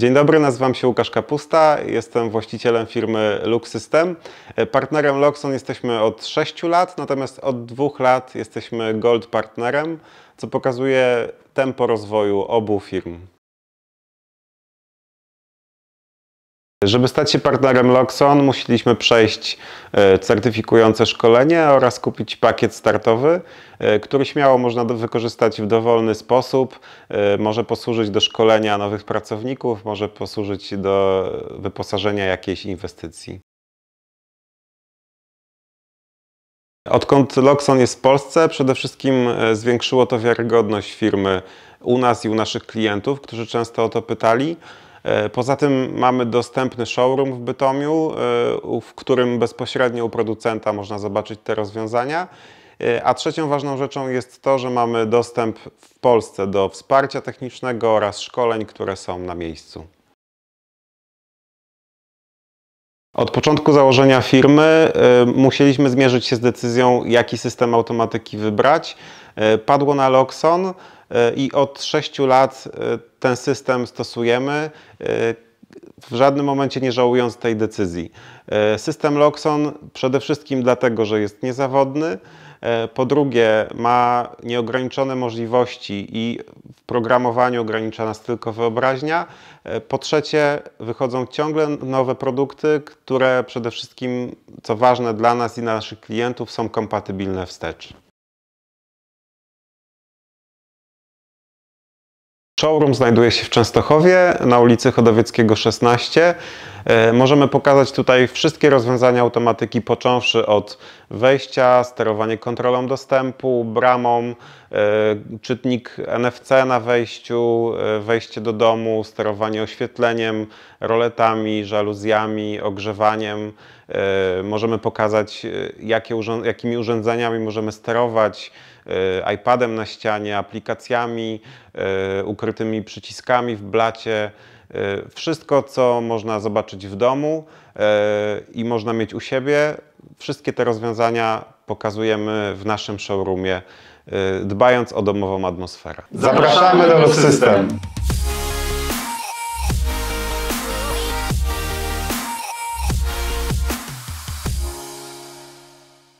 Dzień dobry, nazywam się Łukasz Kapusta, jestem właścicielem firmy Lux System. E, partnerem Luxon jesteśmy od 6 lat, natomiast od 2 lat jesteśmy Gold Partnerem, co pokazuje tempo rozwoju obu firm. Żeby stać się partnerem Loxon, musieliśmy przejść e, certyfikujące szkolenie oraz kupić pakiet startowy, e, który śmiało można wykorzystać w dowolny sposób. E, może posłużyć do szkolenia nowych pracowników, może posłużyć do wyposażenia jakiejś inwestycji. Odkąd Loxon jest w Polsce, przede wszystkim zwiększyło to wiarygodność firmy u nas i u naszych klientów, którzy często o to pytali. E, poza tym mamy dostępny showroom w Bytomiu, e, w którym bezpośrednio u producenta można zobaczyć te rozwiązania. E, a trzecią ważną rzeczą jest to, że mamy dostęp w Polsce do wsparcia technicznego oraz szkoleń, które są na miejscu. Od początku założenia firmy musieliśmy zmierzyć się z decyzją, jaki system automatyki wybrać. Padło na Loxon. E, i od 6 lat e, ten system stosujemy e, w żadnym momencie nie żałując tej decyzji. System Loxon przede wszystkim dlatego, że jest niezawodny, po drugie ma nieograniczone możliwości i w programowaniu ogranicza nas tylko wyobraźnia, po trzecie wychodzą ciągle nowe produkty, które przede wszystkim, co ważne dla nas i naszych klientów, są kompatybilne wstecz. Showroom znajduje się w Częstochowie na ulicy Chodowieckiego 16. E, możemy pokazać tutaj wszystkie rozwiązania automatyki, począwszy od wejścia, sterowanie kontrolą dostępu, bramą, e, czytnik NFC na wejściu, e, wejście do domu, sterowanie oświetleniem, roletami, żaluzjami, ogrzewaniem. Możemy pokazać, jakie, jakimi urządzeniami możemy sterować, iPadem na ścianie, aplikacjami, ukrytymi przyciskami w blacie. E, wszystko, co można zobaczyć w domu e, i można mieć u siebie, wszystkie te rozwiązania pokazujemy w naszym showroomie, e, dbając o domową atmosferę. Zapraszamy do Love System.